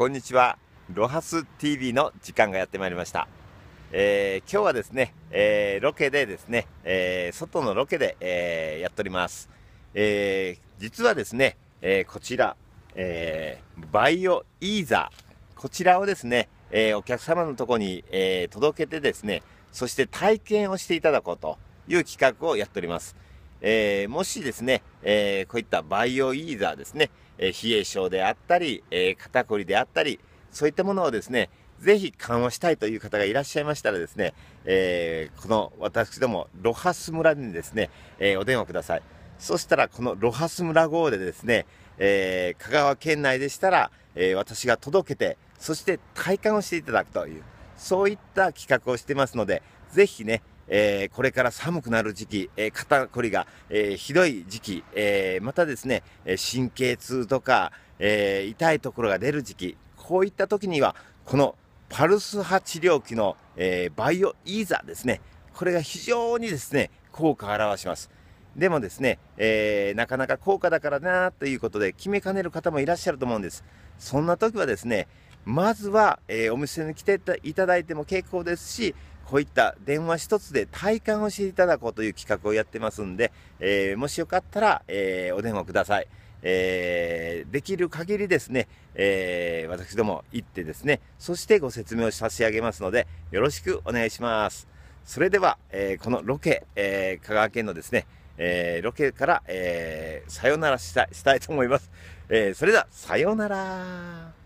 こんにちは。ロハス TV の時間がやってまいりました。えー、今日はですね、えー、ロケでですね、えー、外のロケで、えやっております。え実はですね、えこちら、えバイオイーザー、こちらをですね、えお客様のとこに、え届けてですね、そして体験をしていただこうという企画をやっております。えー、もしですね、えー、こういったバイオイーザーですね、えー、冷え症であったり、え肩こりであったり、そういったものをですね、ぜひ緩和したいという方がいらっしゃいましたらですね、えこの私ども、ロハス村にですね、えお電話ください。そしたら、このロハス村号でですね、え香川県内でしたら、え私が届けて、そして体感をしていただくという、そういった企画をしてますので、ぜひね、えー、これから寒くなる時期、えー、肩こりが、えー、ひどい時期、えまたですね、神経痛とか、え痛いところが出る時期、こういった時には、このパルス波治療器の、えバイオイーザーですね、これが非常にですね、効果を表します。でもですね、えー、なかなか高価だからなということで決めかねる方もいらっしゃると思うんです。そんな時はですね、まずは、えー、お店に来ていただいても結構ですし、こういった電話一つで体感をしていただこうという企画をやってますんで、えー、もしよかったら、えー、お電話ください。えー、できる限りですね、えー、私ども行ってですね、そしてご説明を差し上げますので、よろしくお願いします。それでは、えー、このロケ、え香川県のですね、えロケから、えさよならしたいと思います。えそれでは、さようなら。